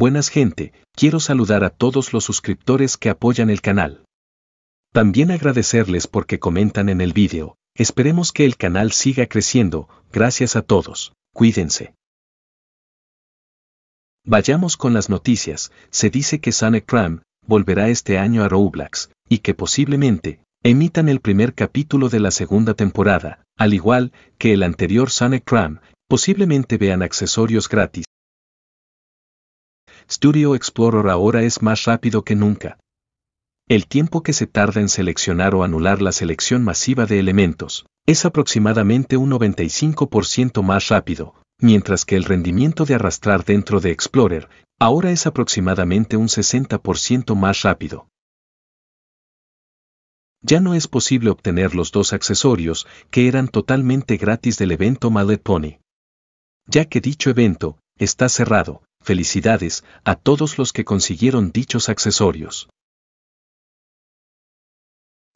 Buenas gente, quiero saludar a todos los suscriptores que apoyan el canal. También agradecerles porque comentan en el vídeo. Esperemos que el canal siga creciendo, gracias a todos, cuídense. Vayamos con las noticias, se dice que Sunny Cram volverá este año a Roblox, y que posiblemente, emitan el primer capítulo de la segunda temporada, al igual que el anterior Sunny Cram, posiblemente vean accesorios gratis. Studio Explorer ahora es más rápido que nunca. El tiempo que se tarda en seleccionar o anular la selección masiva de elementos es aproximadamente un 95% más rápido, mientras que el rendimiento de arrastrar dentro de Explorer ahora es aproximadamente un 60% más rápido. Ya no es posible obtener los dos accesorios que eran totalmente gratis del evento Mallet Pony. Ya que dicho evento está cerrado, felicidades a todos los que consiguieron dichos accesorios.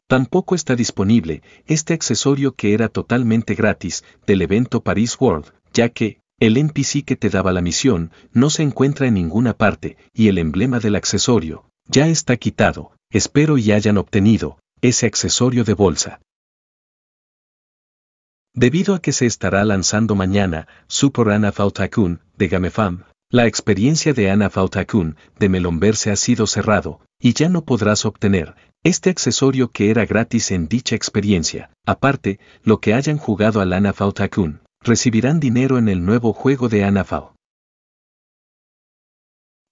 Tampoco está disponible este accesorio que era totalmente gratis del evento Paris World, ya que el NPC que te daba la misión no se encuentra en ninguna parte y el emblema del accesorio ya está quitado. Espero y hayan obtenido ese accesorio de bolsa. Debido a que se estará lanzando mañana Super Anna de Gamefam, la experiencia de Ana Fautakun de Melomberse ha sido cerrado, y ya no podrás obtener este accesorio que era gratis en dicha experiencia. Aparte, lo que hayan jugado al Ana Fautakun, recibirán dinero en el nuevo juego de Fau.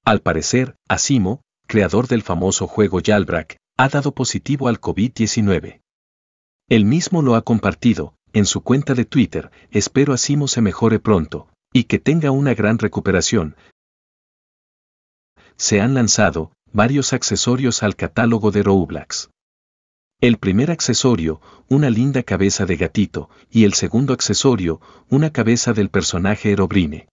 Al parecer, Asimo, creador del famoso juego Yalbrak, ha dado positivo al COVID-19. El mismo lo ha compartido, en su cuenta de Twitter, espero Asimo se mejore pronto, y que tenga una gran recuperación. Se han lanzado varios accesorios al catálogo de Roblox. El primer accesorio, una linda cabeza de gatito, y el segundo accesorio, una cabeza del personaje Herobrine.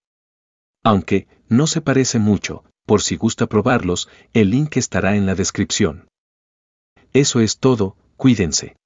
Aunque, no se parece mucho, por si gusta probarlos, el link estará en la descripción. Eso es todo, cuídense.